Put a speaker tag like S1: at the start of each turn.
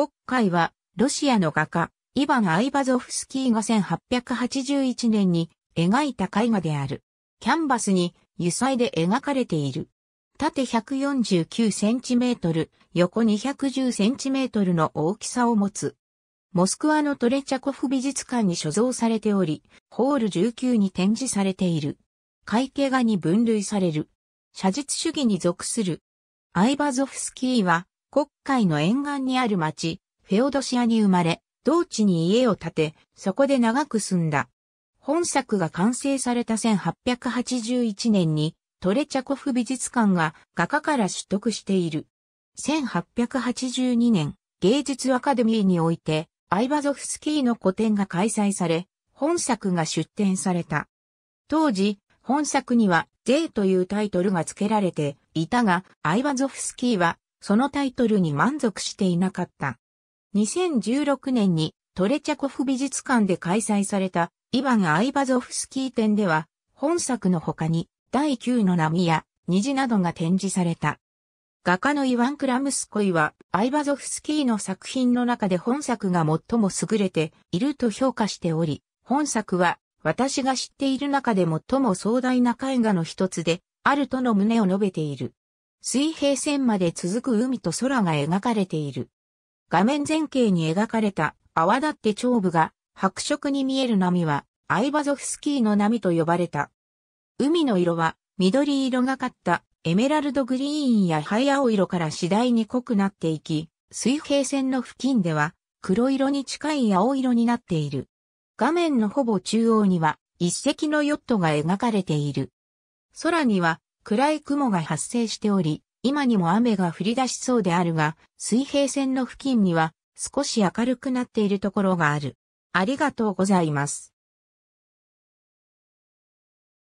S1: 国会は、ロシアの画家、イヴァン・アイバゾフスキーが1881年に描いた絵画である。キャンバスに油彩で描かれている。縦149センチメートル、横210センチメートルの大きさを持つ。モスクワのトレチャコフ美術館に所蔵されており、ホール19に展示されている。会計画に分類される。写実主義に属する。アイバゾフスキーは、国会の沿岸にある町、フェオドシアに生まれ、同地に家を建て、そこで長く住んだ。本作が完成された1881年に、トレチャコフ美術館が画家から取得している。1882年、芸術アカデミーにおいて、アイバゾフスキーの個展が開催され、本作が出展された。当時、本作には、ーというタイトルが付けられていたが、アイバゾフスキーはそのタイトルに満足していなかった。2016年にトレチャコフ美術館で開催されたイヴァン・アイバゾフスキー展では本作の他に第9の波や虹などが展示された。画家のイワン・クラムスコイはアイバゾフスキーの作品の中で本作が最も優れていると評価しており、本作は私が知っている中で最も壮大な絵画の一つであるとの旨を述べている。水平線まで続く海と空が描かれている。画面前景に描かれた泡立って長部が白色に見える波はアイバゾフスキーの波と呼ばれた。海の色は緑色がかったエメラルドグリーンや灰青色から次第に濃くなっていき、水平線の付近では黒色に近い青色になっている。画面のほぼ中央には一隻のヨットが描かれている。空には暗い雲が発生しており、今にも雨が降り出しそうであるが、水平線の付近には少し明るくなっているところがある。ありがとうございます。